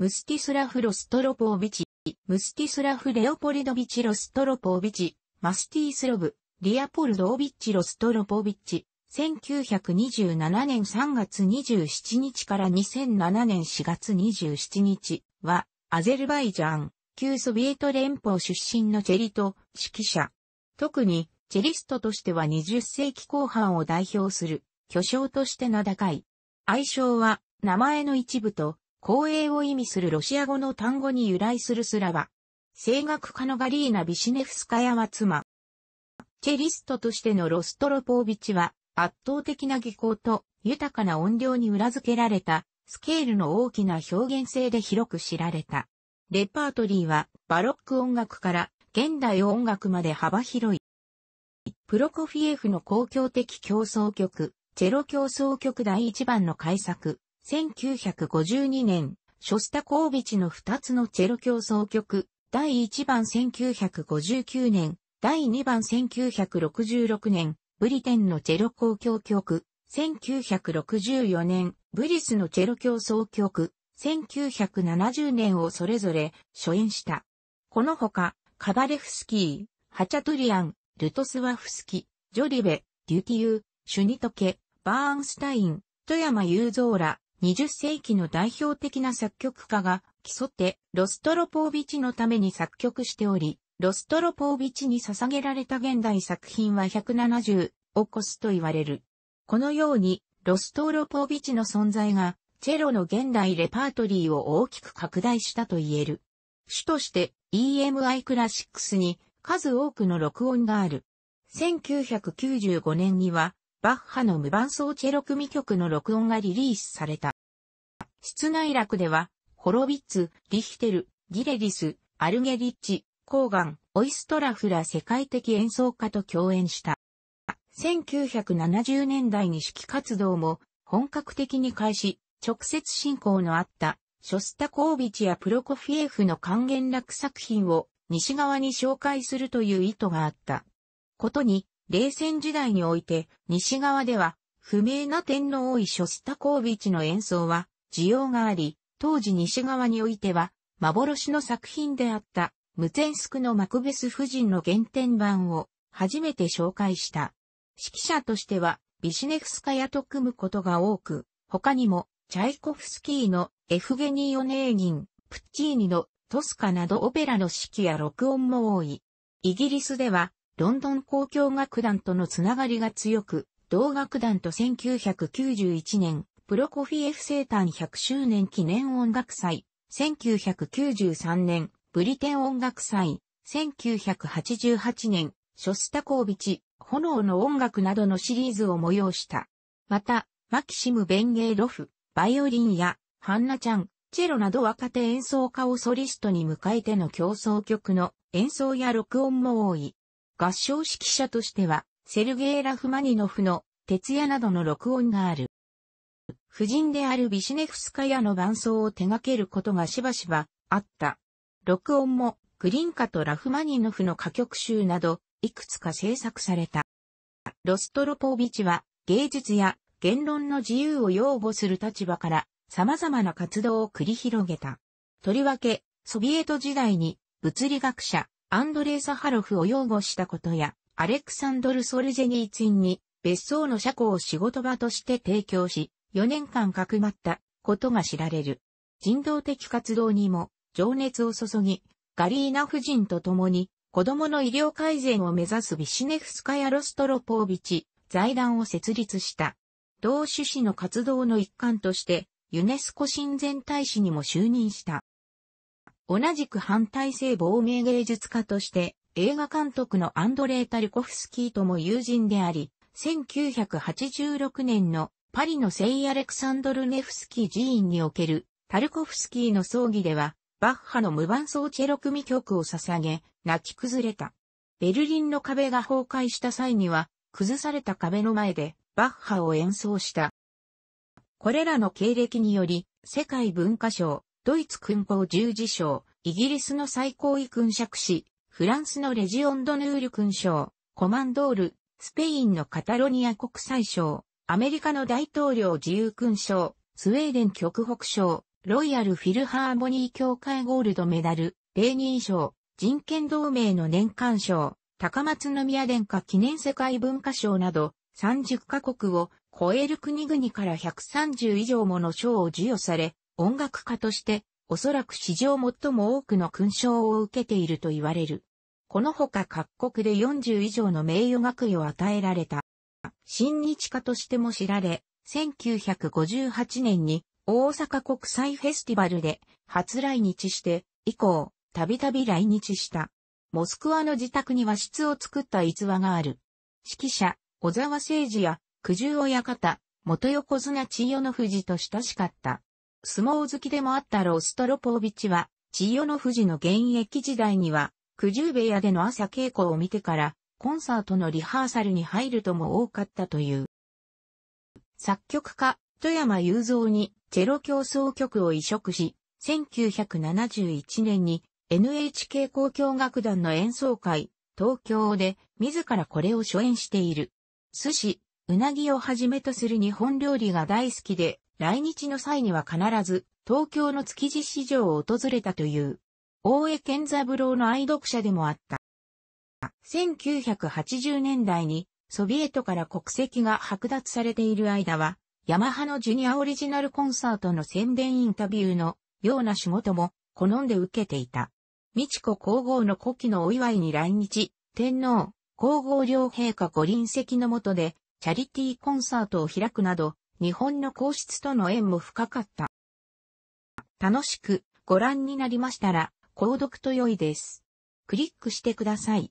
ムスティスラフ・ロストロポービチ、ムスティスラフ・レオポリドビチ・ロストロポービチ、マスティスロブ、リアポルドービッチ・ロストロポービッチ、1927年3月27日から2007年4月27日は、アゼルバイジャン、旧ソビエト連邦出身のチェリと指揮者。特に、チェリストとしては20世紀後半を代表する、巨匠として名高い。愛称は、名前の一部と、光栄を意味するロシア語の単語に由来するスラバ。声楽家のガリーナ・ビシネフスカヤは妻。チェリストとしてのロストロポービチは、圧倒的な技巧と豊かな音量に裏付けられた、スケールの大きな表現性で広く知られた。レパートリーは、バロック音楽から現代音楽まで幅広い。プロコフィエフの公共的競争曲、チェロ競争曲第1番の改作、1952年、ショスタコービチの2つのチェロ協奏曲、第1番1959年、第2番1966年、ブリテンのチェロ交響曲、1964年、ブリスのチェロ協奏曲、1970年をそれぞれ初演した。このほか、カバレフスキー、ハチャトリアン、ルトスワフスキ、ジョリベ、デュティユシュニトケ、バーンスタイン、富山雄三ら、20世紀の代表的な作曲家が、競って、ロストロポービチのために作曲しており、ロストロポービチに捧げられた現代作品は170を超すと言われる。このように、ロストロポービチの存在が、チェロの現代レパートリーを大きく拡大したと言える。主として EMI クラシックスに数多くの録音がある。1995年にはバッハの無伴奏チェロ組曲の録音がリリースされた。室内楽では、ホロビッツ、リヒテル、ギレリス、アルゲリッチ、コーガン、オイストラフら世界的演奏家と共演した。1970年代に指揮活動も本格的に開始、直接進行のあったショスタコービチやプロコフィエフの還元楽作品を西側に紹介するという意図があった。ことに冷戦時代において、西側では、不明な天皇位ショスタコービチの演奏は、需要があり、当時西側においては、幻の作品であった、ムツェンスクのマクベス夫人の原点版を、初めて紹介した。指揮者としては、ビシネフスカヤと組むことが多く、他にも、チャイコフスキーのエフゲニー・オネーギン、プッチーニのトスカなどオペラの指揮や録音も多い。イギリスでは、ロンドン交響楽団とのつながりが強く、同楽団と1991年、プロコフィエフ生誕100周年記念音楽祭、1993年、ブリテン音楽祭、1988年、ショスタコービチ、炎の音楽などのシリーズを催した。また、マキシム・ベンゲーロフ、バイオリンや、ハンナちゃん、チェロなど若手演奏家をソリストに迎えての競争曲の演奏や録音も多い。合唱指揮者としては、セルゲイ・ラフマニノフの、徹夜などの録音がある。夫人であるビシネフスカヤの伴奏を手掛けることがしばしばあった。録音も、クリンカとラフマニノフの歌曲集など、いくつか制作された。ロストロポービチは、芸術や言論の自由を擁護する立場から、様々な活動を繰り広げた。とりわけ、ソビエト時代に、物理学者、アンドレイ・サハロフを擁護したことや、アレクサンドル・ソルジェニーツィンに別荘の車庫を仕事場として提供し、4年間かくまったことが知られる。人道的活動にも情熱を注ぎ、ガリーナ夫人と共に子供の医療改善を目指すビシネフスカヤ・ロストロポービチ財団を設立した。同種子の活動の一環として、ユネスコ親善大使にも就任した。同じく反体制亡命芸術家として映画監督のアンドレー・タルコフスキーとも友人であり、1986年のパリの聖アレクサンドルネフスキー寺院におけるタルコフスキーの葬儀では、バッハの無伴奏チェロ組曲を捧げ、泣き崩れた。ベルリンの壁が崩壊した際には、崩された壁の前でバッハを演奏した。これらの経歴により、世界文化賞、ドイツ勲法十字章、イギリスの最高位勲爵士、フランスのレジオンドヌール勲章、コマンドール、スペインのカタロニア国際賞、アメリカの大統領自由勲章、スウェーデン極北賞、ロイヤルフィルハーモニー協会ゴールドメダル、レーニー賞、人権同盟の年間賞、高松宮殿下記念世界文化賞など、30カ国を超える国々から130以上もの賞を授与され、音楽家として、おそらく史上最も多くの勲章を受けていると言われる。このほか各国で40以上の名誉学位を与えられた。親日家としても知られ、1958年に大阪国際フェスティバルで初来日して以降、たびたび来日した。モスクワの自宅に和室を作った逸話がある。指揮者、小沢誠治や九十親方、元横綱千代の富士と親しかった。相撲好きでもあったロストロポービチは、千代の富士の現役時代には、九十部屋での朝稽古を見てから、コンサートのリハーサルに入るとも多かったという。作曲家、富山雄三にチェロ競争曲を移植し、1971年に NHK 交響楽団の演奏会、東京で自らこれを初演している。寿司、うなぎをはじめとする日本料理が大好きで、来日の際には必ず東京の築地市場を訪れたという、大江健三郎の愛読者でもあった。1980年代にソビエトから国籍が剥奪されている間は、ヤマハのジュニアオリジナルコンサートの宣伝インタビューのような仕事も好んで受けていた。美智子皇后の古希のお祝いに来日、天皇、皇后両陛下ご臨席のもとで、チャリティーコンサートを開くなど、日本の皇室との縁も深かった。楽しくご覧になりましたら、購読と良いです。クリックしてください。